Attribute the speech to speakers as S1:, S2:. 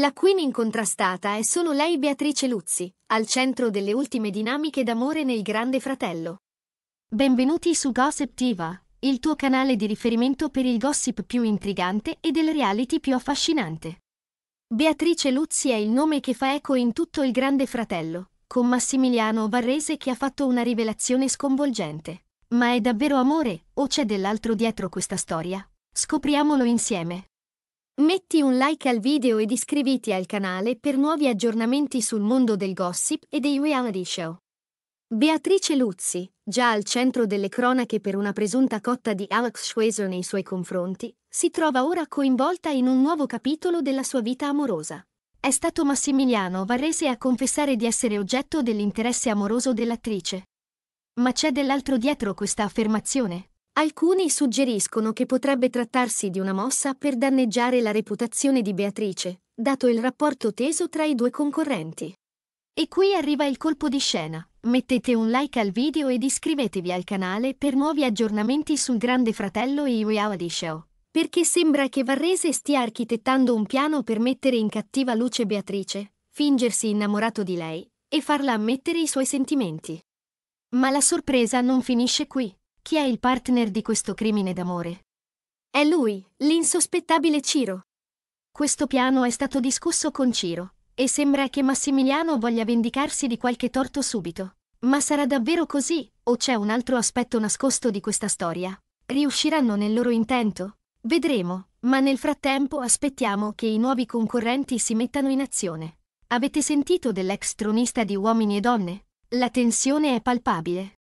S1: La queen incontrastata è solo lei Beatrice Luzzi, al centro delle ultime dinamiche d'amore nel Grande Fratello. Benvenuti su Gossip Diva, il tuo canale di riferimento per il gossip più intrigante e del reality più affascinante. Beatrice Luzzi è il nome che fa eco in tutto il Grande Fratello, con Massimiliano Varrese che ha fatto una rivelazione sconvolgente. Ma è davvero amore, o c'è dell'altro dietro questa storia? Scopriamolo insieme. Metti un like al video ed iscriviti al canale per nuovi aggiornamenti sul mondo del gossip e dei reality show. Beatrice Luzzi, già al centro delle cronache per una presunta cotta di Alex Schweizer nei suoi confronti, si trova ora coinvolta in un nuovo capitolo della sua vita amorosa. È stato Massimiliano Varrese a confessare di essere oggetto dell'interesse amoroso dell'attrice. Ma c'è dell'altro dietro questa affermazione. Alcuni suggeriscono che potrebbe trattarsi di una mossa per danneggiare la reputazione di Beatrice, dato il rapporto teso tra i due concorrenti. E qui arriva il colpo di scena. Mettete un like al video ed iscrivetevi al canale per nuovi aggiornamenti sul Grande Fratello e i reality show. Perché sembra che Varrese stia architettando un piano per mettere in cattiva luce Beatrice, fingersi innamorato di lei e farla ammettere i suoi sentimenti. Ma la sorpresa non finisce qui. Chi è il partner di questo crimine d'amore? È lui, l'insospettabile Ciro. Questo piano è stato discusso con Ciro, e sembra che Massimiliano voglia vendicarsi di qualche torto subito. Ma sarà davvero così, o c'è un altro aspetto nascosto di questa storia? Riusciranno nel loro intento? Vedremo, ma nel frattempo aspettiamo che i nuovi concorrenti si mettano in azione. Avete sentito dell'ex tronista di Uomini e Donne? La tensione è palpabile.